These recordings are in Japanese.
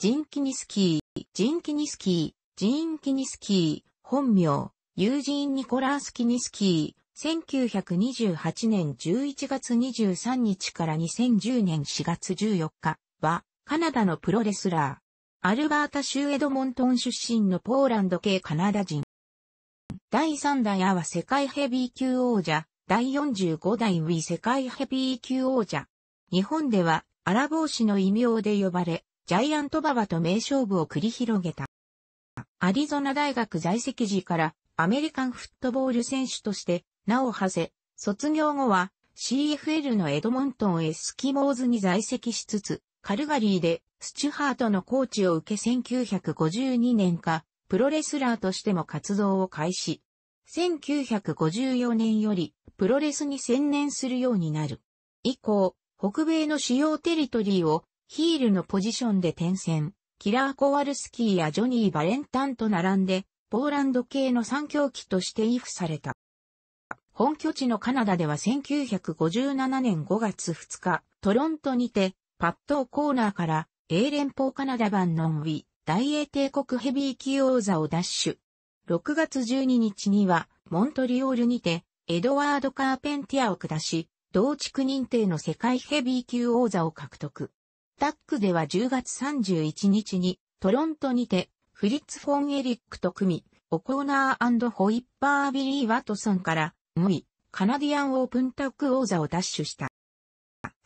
ジンキニスキー、ジンキニスキー、ジーン・キニスキー、本名、ユージーン・ニコラース・キニスキー、1928年11月23日から2010年4月14日は、カナダのプロレスラー。アルバータ州エドモントン出身のポーランド系カナダ人。第3代アは世界ヘビー級王者、第45代ウィ世界ヘビー級王者。日本では、アラ帽子の異名で呼ばれ、ジャイアントババと名勝負を繰り広げた。アリゾナ大学在籍時からアメリカンフットボール選手として名を馳せ、卒業後は CFL のエドモントンエスキモーズに在籍しつつ、カルガリーでスチュハートのコーチを受け1952年か、プロレスラーとしても活動を開始。1954年よりプロレスに専念するようになる。以降、北米の主要テリトリーをヒールのポジションで転戦、キラー・コワルスキーやジョニー・バレンタンと並んで、ポーランド系の三強機として依附された。本拠地のカナダでは1957年5月2日、トロントにて、パッドコーナーから、英連邦カナダ版ノンウィ、大英帝国ヘビー級王座を奪取。6月12日には、モントリオールにて、エドワード・カーペンティアを下し、同地区認定の世界ヘビー級王座を獲得。タックでは10月31日にトロントにてフリッツ・フォン・エリックと組み、オコーナーホイッパー・ビリー・ワトソンから5イ、カナディアン・オープンタック王座を奪取した。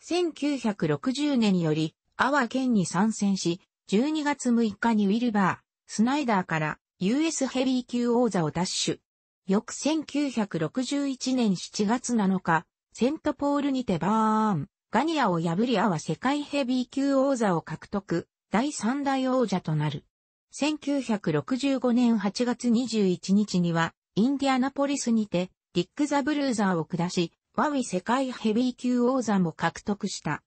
1960年より、ワ・ケ県に参戦し、12月6日にウィルバー、スナイダーから US ヘビー級王座を奪取。翌1961年7月7日、セントポールにてバーン、ガニアを破りアは世界ヘビー級王座を獲得、第3代王者となる。1965年8月21日には、インディアナポリスにて、リック・ザ・ブルーザーを下し、ワウィ世界ヘビー級王座も獲得した。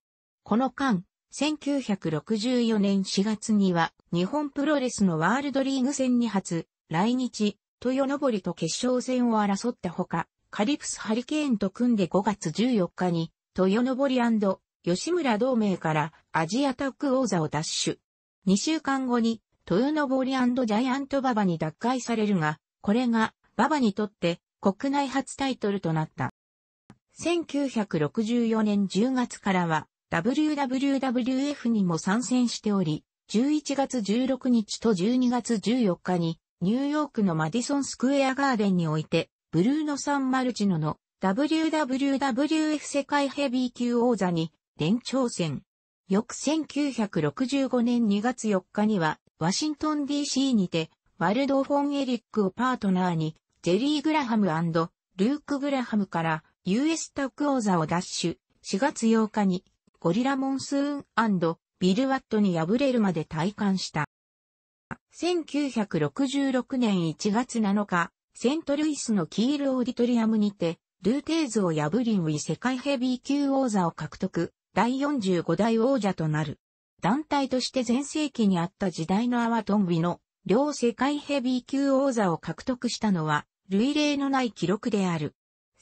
この間、1964年4月には、日本プロレスのワールドリーグ戦に初、来日、豊登りと決勝戦を争ったほか、カリプスハリケーンと組んで5月14日に、豊登吉村同盟からアジアタッグ王座を奪取。2週間後に、豊登ジャイアントババに奪回されるが、これがババにとって国内初タイトルとなった。1964年10月からは WWWF にも参戦しており、11月16日と12月14日にニューヨークのマディソンスクエアガーデンにおいてブルーノ・サン・マルチノの WWF 世界ヘビー級王座に連挑戦。翌1965年2月4日には、ワシントン DC にて、ワルド・フォン・エリックをパートナーに、ジェリー・グラハムルーク・グラハムから US タック王座を奪取。4月8日に、ゴリラ・モンスーンビル・ワットに敗れるまで退官した。1966年1月7日、セントルイスのキール・オーディトリアムにて、ルーテーズを破りウィ世界ヘビー級王座を獲得、第45代王者となる。団体として前世紀にあった時代のアワトンウィの両世界ヘビー級王座を獲得したのは、類例のない記録である。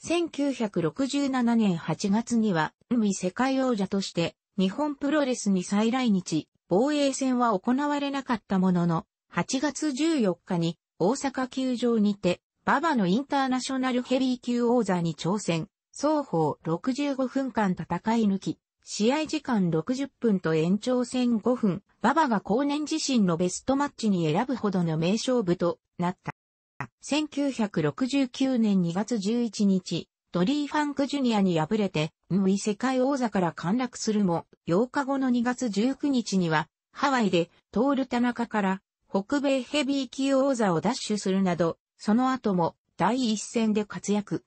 1967年8月には、ウィ世界王者として、日本プロレスに再来日、防衛戦は行われなかったものの、8月14日に大阪球場にて馬場のインターナショナルヘビー級王座に挑戦。双方65分間戦い抜き、試合時間60分と延長戦5分、馬場が後年自身のベストマッチに選ぶほどの名勝負となった。1969年2月11日、ドリー・ファンク・ジュニアに敗れて、無意世界王座から陥落するも、8日後の2月19日には、ハワイで、トール・田中から、北米ヘビー級王座を奪取するなど、その後も第一線で活躍。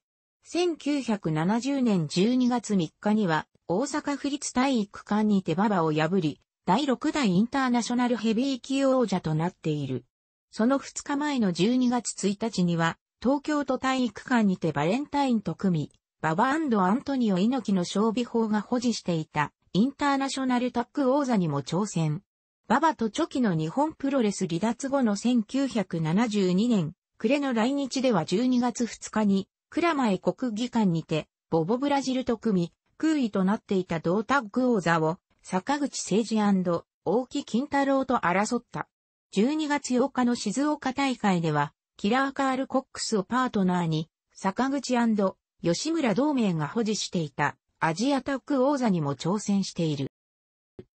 1970年12月3日には大阪府立体育館にて馬場を破り、第6代インターナショナルヘビー級王者となっている。その2日前の12月1日には、東京都体育館にてバレンタインと組み、馬場アントニオ猪木の勝備法が保持していたインターナショナルタック王座にも挑戦。馬場とチョキの日本プロレス離脱後の1972年暮れの来日では12月2日に、マ前国技館にて、ボボブラジルと組、み、空位となっていた同タッグ王座を、坂口誠二大木金太郎と争った。12月8日の静岡大会では、キラーカール・コックスをパートナーに、坂口吉村同盟が保持していたアジアタッグ王座にも挑戦している。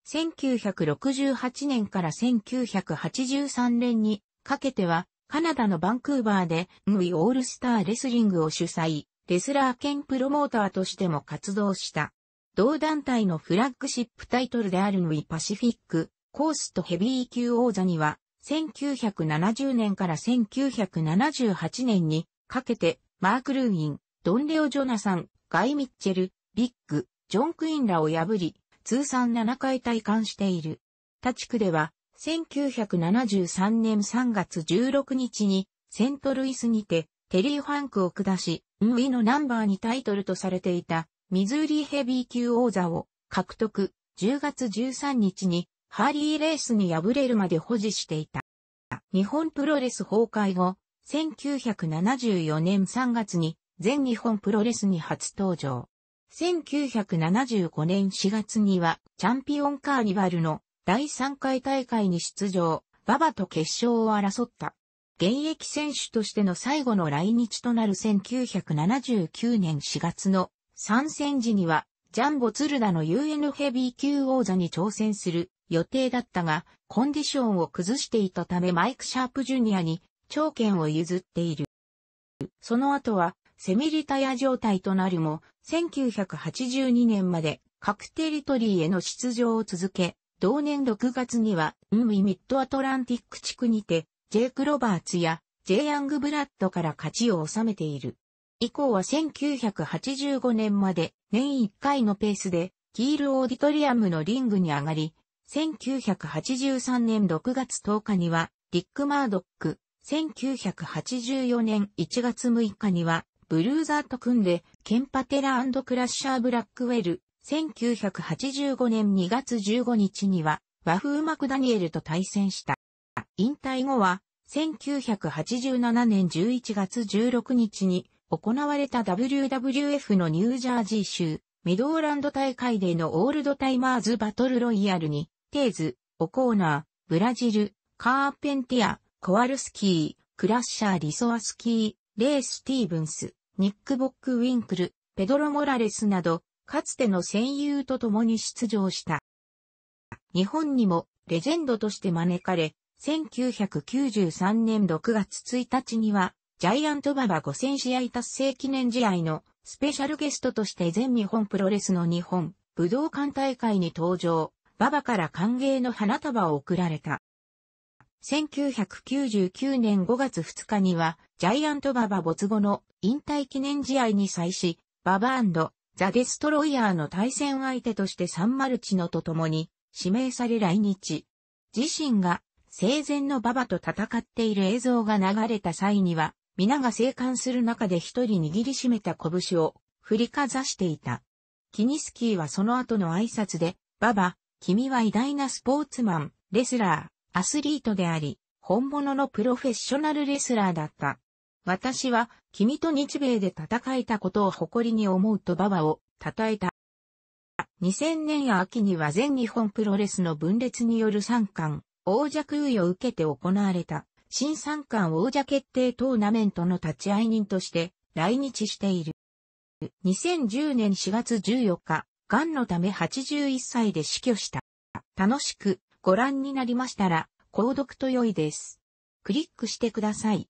1968年から1983年にかけてはカナダのバンクーバーで、ムイ・オールスターレスリングを主催、レスラー兼プロモーターとしても活動した。同団体のフラッグシップタイトルであるムイ・パシフィック、コースとヘビー級王座には、1970年から1978年にかけて、マーク・ルーイン、ドンレオ・ジョナサン、ガイ・ミッチェル、ビッグ、ジョン・クインらを破り、通算7回体感している。他地区では、1973年3月16日にセントルイスにてテリー・ファンクを下し、運営のナンバーにタイトルとされていたミズーリーヘビー級王座を獲得、10月13日にハーリーレースに敗れるまで保持していた。日本プロレス崩壊後、1974年3月に全日本プロレスに初登場。1975年4月にはチャンピオンカーニバルの第3回大会に出場、馬場と決勝を争った。現役選手としての最後の来日となる1979年4月の参戦時には、ジャンボツルダの UN ヘビー級王座に挑戦する予定だったが、コンディションを崩していたためマイク・シャープジュニアに長剣を譲っている。その後は、セミリタイア状態となるも、1982年まで各テリトリーへの出場を続け、同年6月には、ウンミミッドアトランティック地区にて、ジェイク・ロバーツやジェイ・ヤング・ブラッドから勝ちを収めている。以降は1985年まで年1回のペースで、キール・オーディトリアムのリングに上がり、1983年6月10日には、リィック・マードック、1984年1月6日には、ブルーザーと組んで、ケンパテラクラッシャー・ブラックウェル、1985年2月15日には和風マクダニエルと対戦した。引退後は1987年11月16日に行われた WWF のニュージャージー州ミドーランド大会でのオールドタイマーズバトルロイヤルにテーズ、オコーナー、ブラジル、カーペンティア、コワルスキー、クラッシャー・リソアスキー、レイ・スティーブンス、ニック・ボック・ウィンクル、ペドロ・モラレスなど、かつての戦友と共に出場した。日本にもレジェンドとして招かれ、1993年6月1日には、ジャイアントババ5000試合達成記念試合のスペシャルゲストとして全日本プロレスの日本武道館大会に登場、ババから歓迎の花束を贈られた。1999年5月2日には、ジャイアントババ没後の引退記念試合に際し、ババザ・デストロイヤーの対戦相手としてサンマルチノと共に指名され来日。自身が生前のババと戦っている映像が流れた際には、皆が生還する中で一人握りしめた拳を振りかざしていた。キニスキーはその後の挨拶で、ババ、君は偉大なスポーツマン、レスラー、アスリートであり、本物のプロフェッショナルレスラーだった。私は君と日米で戦えたことを誇りに思うと馬場を称えた。2000年秋には全日本プロレスの分裂による三冠、王者空位を受けて行われた、新三冠王者決定トーナメントの立ち会い人として来日している。2010年4月14日、癌のため81歳で死去した。楽しくご覧になりましたら、購読と良いです。クリックしてください。